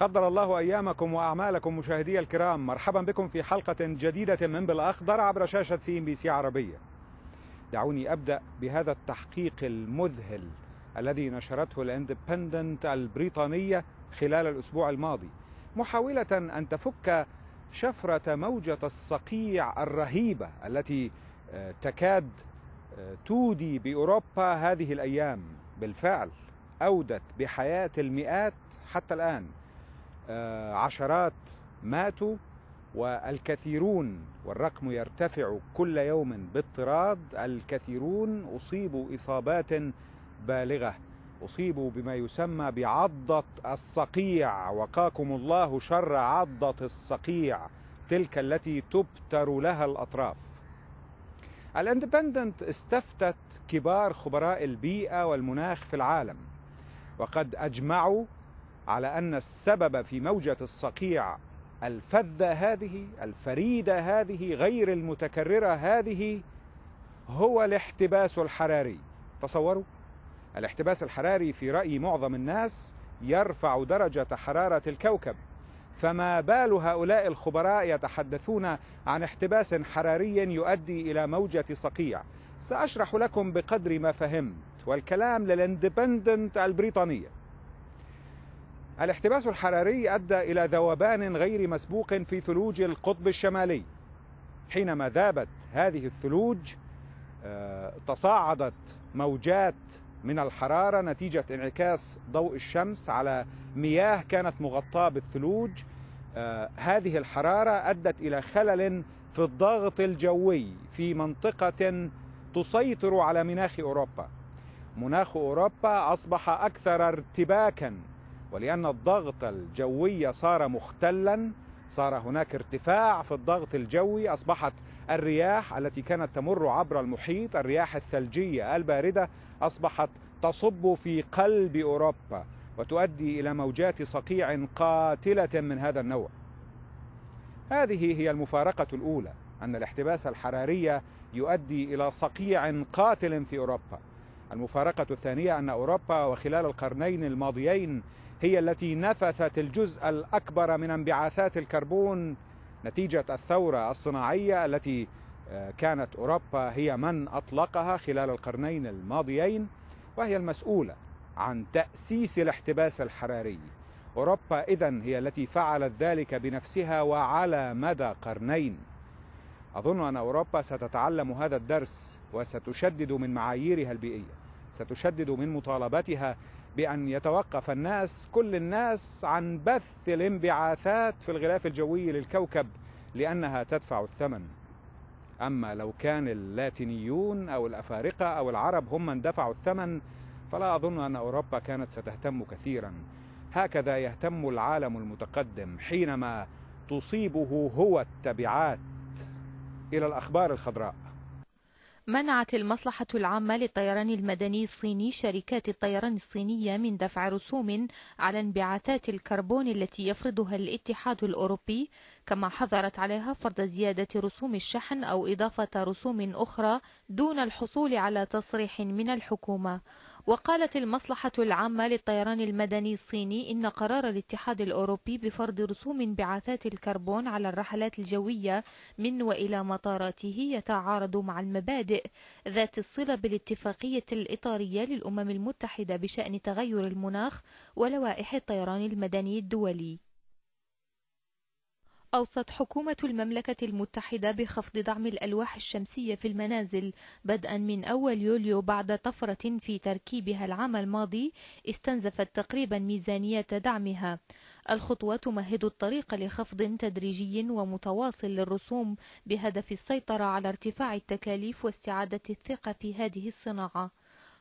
خضر الله أيامكم وأعمالكم مشاهدي الكرام مرحبا بكم في حلقة جديدة من بالأخضر عبر شاشة سي ام بي سي عربية دعوني أبدأ بهذا التحقيق المذهل الذي نشرته الاندبندنت البريطانية خلال الأسبوع الماضي محاولة أن تفك شفرة موجة الصقيع الرهيبة التي آه، تكاد آه، تودي بأوروبا هذه الأيام بالفعل أودت بحياة المئات حتى الآن آه، عشرات ماتوا والكثيرون والرقم يرتفع كل يوم باضطراد الكثيرون اصيبوا اصابات بالغه اصيبوا بما يسمى بعضه الصقيع وقاكم الله شر عضه الصقيع تلك التي تبتر لها الاطراف الاندبندنت استفتت كبار خبراء البيئه والمناخ في العالم وقد اجمعوا على أن السبب في موجة الصقيع الفذة هذه الفريدة هذه غير المتكررة هذه هو الاحتباس الحراري تصوروا الاحتباس الحراري في رأي معظم الناس يرفع درجة حرارة الكوكب فما بال هؤلاء الخبراء يتحدثون عن احتباس حراري يؤدي إلى موجة صقيع سأشرح لكم بقدر ما فهمت والكلام للاندبندنت البريطانية الاحتباس الحراري أدى إلى ذوبان غير مسبوق في ثلوج القطب الشمالي حينما ذابت هذه الثلوج آه، تصاعدت موجات من الحرارة نتيجة انعكاس ضوء الشمس على مياه كانت مغطاة بالثلوج آه، هذه الحرارة أدت إلى خلل في الضغط الجوي في منطقة تسيطر على مناخ أوروبا مناخ أوروبا أصبح أكثر ارتباكا ولأن الضغط الجوي صار مختلا صار هناك ارتفاع في الضغط الجوي أصبحت الرياح التي كانت تمر عبر المحيط الرياح الثلجية الباردة أصبحت تصب في قلب أوروبا وتؤدي إلى موجات صقيع قاتلة من هذا النوع هذه هي المفارقة الأولى أن الاحتباس الحراري يؤدي إلى صقيع قاتل في أوروبا المفارقة الثانية أن أوروبا وخلال القرنين الماضيين هي التي نفثت الجزء الأكبر من انبعاثات الكربون نتيجة الثورة الصناعية التي آه، كانت أوروبا هي من أطلقها خلال القرنين الماضيين وهي المسؤولة عن تأسيس الاحتباس الحراري أوروبا إذا هي التي فعلت ذلك بنفسها وعلى مدى قرنين أظن أن أوروبا ستتعلم هذا الدرس وستشدد من معاييرها البيئية ستشدد من مطالبتها بأن يتوقف الناس كل الناس عن بث الانبعاثات في الغلاف الجوي للكوكب لأنها تدفع الثمن أما لو كان اللاتينيون أو الأفارقة أو العرب هم من دفعوا الثمن فلا أظن أن أوروبا كانت ستهتم كثيرا هكذا يهتم العالم المتقدم حينما تصيبه هو التبعات إلى الأخبار الخضراء منعت المصلحة العامة للطيران المدني الصيني شركات الطيران الصينية من دفع رسوم على انبعاثات الكربون التي يفرضها الاتحاد الأوروبي، كما حظرت عليها فرض زيادة رسوم الشحن أو إضافة رسوم أخرى دون الحصول على تصريح من الحكومة، وقالت المصلحة العامة للطيران المدني الصيني إن قرار الاتحاد الأوروبي بفرض رسوم انبعاثات الكربون على الرحلات الجوية من وإلى مطاراته يتعارض مع المبادئ ذات الصلة بالاتفاقية الإطارية للأمم المتحدة بشأن تغير المناخ ولوائح الطيران المدني الدولي أوصت حكومة المملكة المتحدة بخفض دعم الألواح الشمسية في المنازل بدءا من أول يوليو بعد طفرة في تركيبها العام الماضي استنزفت تقريبا ميزانية دعمها الخطوة تمهد الطريق لخفض تدريجي ومتواصل للرسوم بهدف السيطرة على ارتفاع التكاليف واستعادة الثقة في هذه الصناعة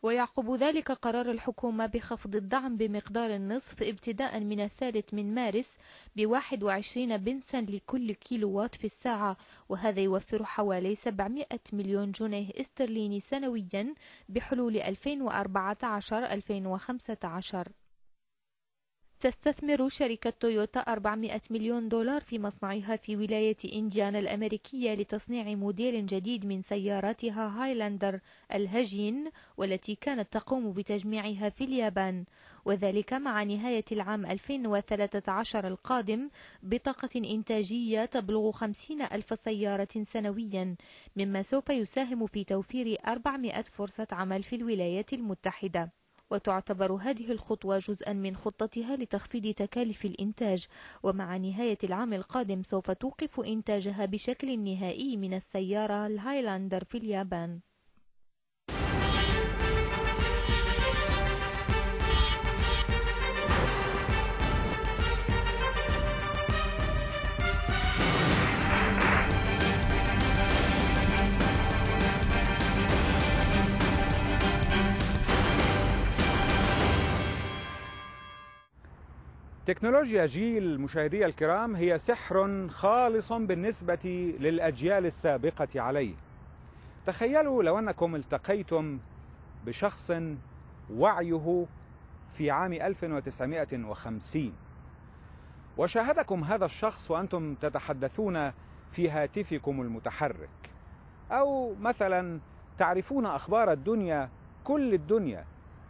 ويعقب ذلك قرار الحكومة بخفض الدعم بمقدار النصف ابتداء من الثالث من مارس بواحد وعشرين بنسا لكل كيلو وات في الساعة وهذا يوفر حوالي 700 مليون جنيه استرليني سنويا بحلول 2014-2015 تستثمر شركة تويوتا 400 مليون دولار في مصنعها في ولاية إنديانا الأمريكية لتصنيع موديل جديد من سياراتها هايلاندر الهجين والتي كانت تقوم بتجميعها في اليابان وذلك مع نهاية العام 2013 القادم بطاقة إنتاجية تبلغ 50 ألف سيارة سنويا مما سوف يساهم في توفير 400 فرصة عمل في الولايات المتحدة وتعتبر هذه الخطوة جزءا من خطتها لتخفيض تكاليف الإنتاج ومع نهاية العام القادم سوف توقف إنتاجها بشكل نهائي من السيارة الهايلاندر في اليابان تكنولوجيا جيل مشاهدي الكرام هي سحر خالص بالنسبة للأجيال السابقة عليه تخيلوا لو أنكم التقيتم بشخص وعيه في عام 1950 وشاهدكم هذا الشخص وأنتم تتحدثون في هاتفكم المتحرك أو مثلا تعرفون أخبار الدنيا كل الدنيا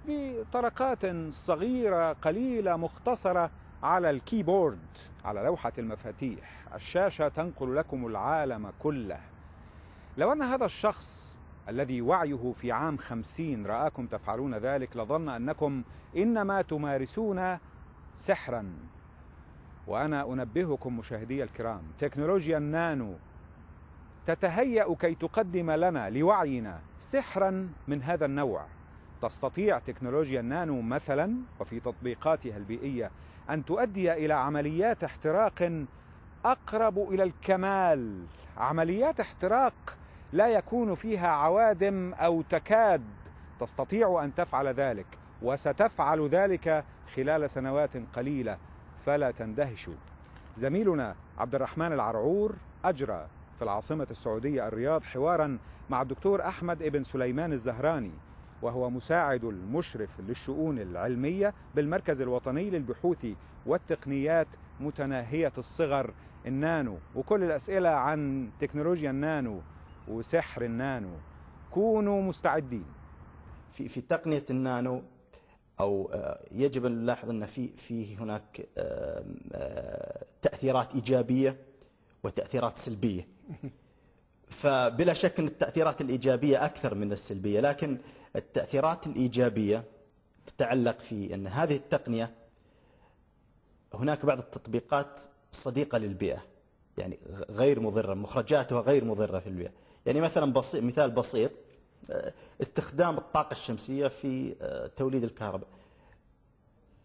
بطرقات صغيرة قليلة مختصرة على الكيبورد على لوحة المفاتيح الشاشة تنقل لكم العالم كله لو أن هذا الشخص الذي وعيه في عام خمسين رآكم تفعلون ذلك لظن أنكم إنما تمارسون سحرا وأنا أنبهكم مشاهدي الكرام تكنولوجيا النانو تتهيأ كي تقدم لنا لوعينا سحرا من هذا النوع تستطيع تكنولوجيا النانو مثلا وفي تطبيقاتها البيئية أن تؤدي إلى عمليات احتراق أقرب إلى الكمال عمليات احتراق لا يكون فيها عوادم أو تكاد تستطيع أن تفعل ذلك وستفعل ذلك خلال سنوات قليلة فلا تندهشوا زميلنا عبد الرحمن العرعور أجرى في العاصمة السعودية الرياض حوارا مع الدكتور أحمد ابن سليمان الزهراني وهو مساعد المشرف للشؤون العلمية بالمركز الوطني للبحوث والتقنيات متناهية الصغر النانو وكل الأسئلة عن تكنولوجيا النانو وسحر النانو كونوا مستعدين في في تقنية النانو أو آه، يجب أن نلاحظ أن في في هناك آه، تأثيرات إيجابية وتأثيرات سلبية فبلا شك أن التأثيرات الإيجابية أكثر من السلبية لكن التأثيرات الإيجابية تتعلق في أن هذه التقنية هناك بعض التطبيقات صديقة للبيئة يعني غير مضرة مخرجاتها غير مضرة في البيئة يعني مثلا بسيط مثال بسيط آه، استخدام الطاقة الشمسية في آه، توليد الكهرباء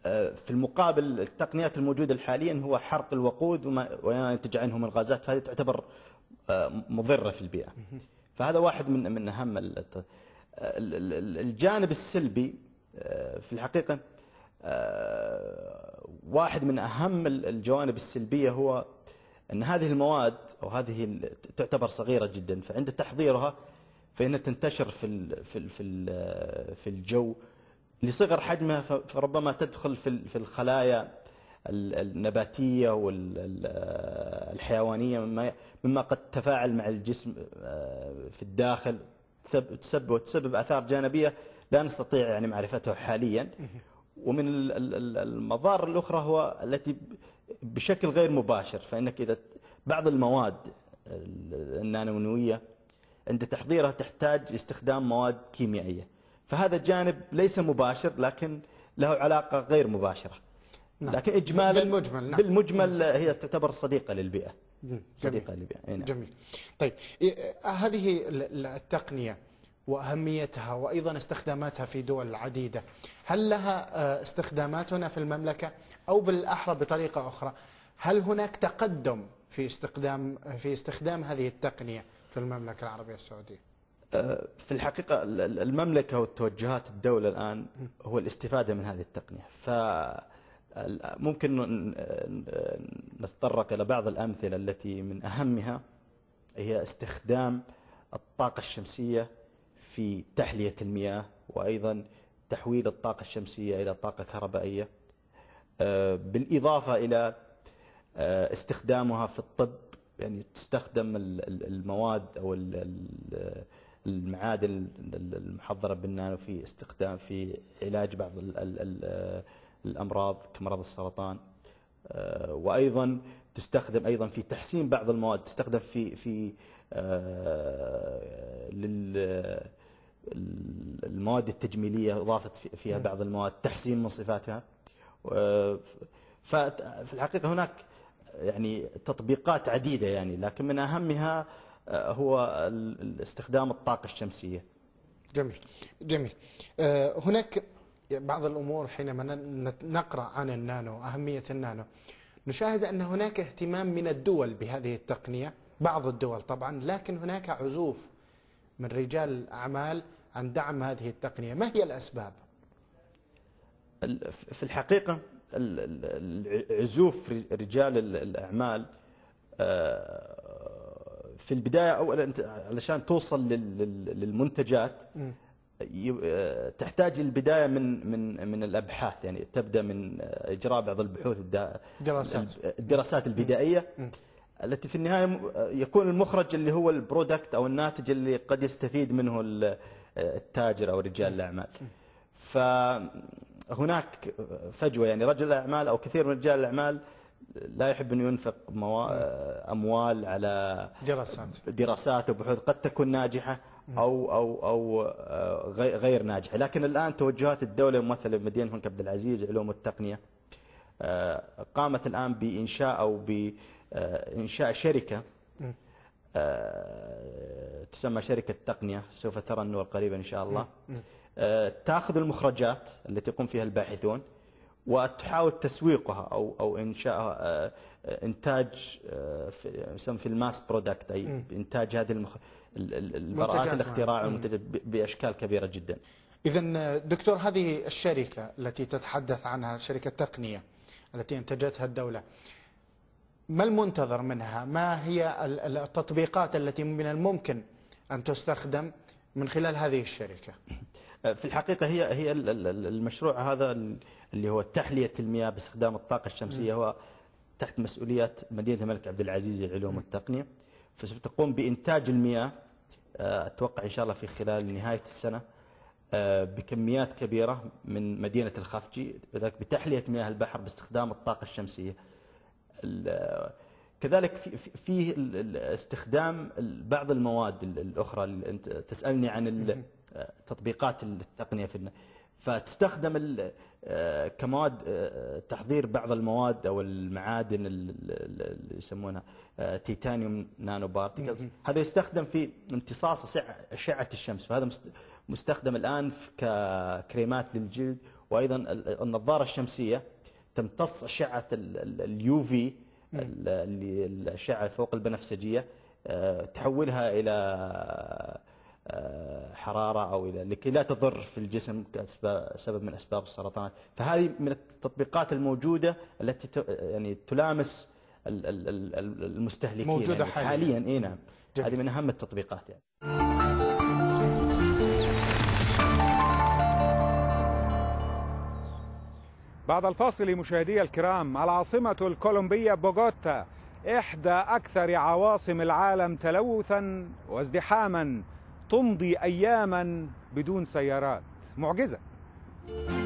آه، في المقابل التقنيات الموجودة حاليا هو حرق الوقود وما ينتج عنه من غازات فهذه تعتبر مضرة في البيئة فهذا واحد من من أهم الجانب السلبي آه، في الحقيقة آه، واحد من أهم الجوانب السلبية هو أن هذه المواد أو هذه تعتبر صغيرة جدا فعند تحضيرها فإنها تنتشر في في آه، في الجو لصغر حجمها فربما تدخل في الخلايا النباتية والحيوانية مما قد تفاعل مع الجسم في الداخل تسبب وتسبب أثار جانبية لا نستطيع يعني معرفتها حاليا ومن المضار الأخرى هو التي بشكل غير مباشر فإنك إذا بعض المواد النانونوية عند تحضيرها تحتاج استخدام مواد كيميائية فهذا جانب ليس مباشر لكن له علاقة غير مباشرة نعم. لكن إجمالا بالمجمل نعم. بالمجمل هي تعتبر صديقة للبيئة جميل. صديقة للبيئة نعم. جميل طيب إيه، إيه، هذه التقنية وأهميتها وأيضا استخداماتها في دول عديدة هل لها آه، استخدامات هنا في المملكة أو بالأحرى بطريقة أخرى هل هناك تقدم في استخدام في استخدام هذه التقنية في المملكة العربية السعودية آه، في الحقيقة المملكة والتوجهات الدولة الآن هو الاستفادة من هذه التقنية ف ممكن نتطرق إلى بعض الأمثلة التي من أهمها هي استخدام الطاقة الشمسية في تحلية المياه وأيضا تحويل الطاقة الشمسية إلى طاقة كهربائية آه، بالإضافة إلى آه، استخدامها في الطب يعني تستخدم المواد أو المعادن المحضرة بالنانو في استخدام في علاج بعض الأمراض كمرض السرطان آه، وأيضا تستخدم أيضا في تحسين بعض المواد تستخدم في في آه، آه، المواد التجميلية اضافت فيها نعم. بعض المواد تحسين من صفاتها ففي الحقيقة هناك يعني تطبيقات عديدة يعني لكن من أهمها هو استخدام الطاقة الشمسية جميل جميل هناك بعض الأمور حينما نقرأ عن النانو أهمية النانو نشاهد أن هناك اهتمام من الدول بهذه التقنية بعض الدول طبعا لكن هناك عزوف من رجال الأعمال عن دعم هذه التقنية ما هي الأسباب؟ في الحقيقة عزوف رجال الأعمال آه، في البداية أولا علشان توصل للمنتجات آه، تحتاج البدايه من من من الابحاث يعني تبدا من آه، اجراء بعض البحوث الدراسات الدراسات البدائيه التي في النهايه آه، يكون المخرج اللي هو البرودكت او الناتج اللي قد يستفيد منه التاجر او رجال الاعمال. فهناك فجوه يعني رجل الاعمال او كثير من رجال الاعمال لا يحب أن ينفق اموال على دراسات دراسات وبحوث قد تكون ناجحه أو, أو, أو آه، غير ناجحة لكن الآن توجهات الدولة ممثلة بمدينة الملك عبد العزيز علوم التقنية آه، قامت الآن بإنشاء أو بإنشاء آه، شركة تسمى شركة تقنية سوف ترى النور قريبا إن شاء الله تاخذ المخرجات التي يقوم فيها الباحثون وتحاول تسويقها او او انشاء آه، آه، انتاج آه، يسمى في الماس برودكت اي انتاج هذه المخ... البراءات الاختراع والمنتجات باشكال كبيره جدا. اذا دكتور هذه الشركه التي تتحدث عنها شركه تقنيه التي انتجتها الدوله ما المنتظر منها؟ ما هي التطبيقات التي من الممكن ان تستخدم من خلال هذه الشركه؟ في الحقيقة هي هي المشروع هذا اللي هو تحلية المياه باستخدام الطاقة الشمسية هو تحت مسؤوليات مدينة الملك عبد العزيز للعلوم والتقنية فسوف تقوم بإنتاج المياه آه، أتوقع إن شاء الله في خلال نهاية السنة آه، بكميات كبيرة من مدينة الخفجي ذلك بتحلية مياه البحر باستخدام الطاقة الشمسية آه، كذلك في, في استخدام بعض المواد الأخرى تسألني عن تطبيقات التقنية في فتستخدم آه، كمواد آه، آه، تحضير بعض المواد او المعادن اللي يسمونها تيتانيوم نانو بارتكلز هذا يستخدم في امتصاص اشعه الشمس فهذا مستخدم الان ككريمات للجلد وايضا النظاره الشمسيه تمتص اشعه اليو في الاشعه فوق البنفسجيه تحولها الى آه، حرارة أو إلى لكي لا تضر في الجسم سبب من أسباب السرطانات فهذه من التطبيقات الموجودة التي يعني تلامس المستهلكين موجودة يعني حاليا, حاليا اي نعم جميل. هذه من أهم التطبيقات يعني بعد الفاصل مشاهدي الكرام العاصمة الكولومبية بوغوتا إحدى أكثر عواصم العالم تلوثا وازدحاما تمضي أياما بدون سيارات معجزة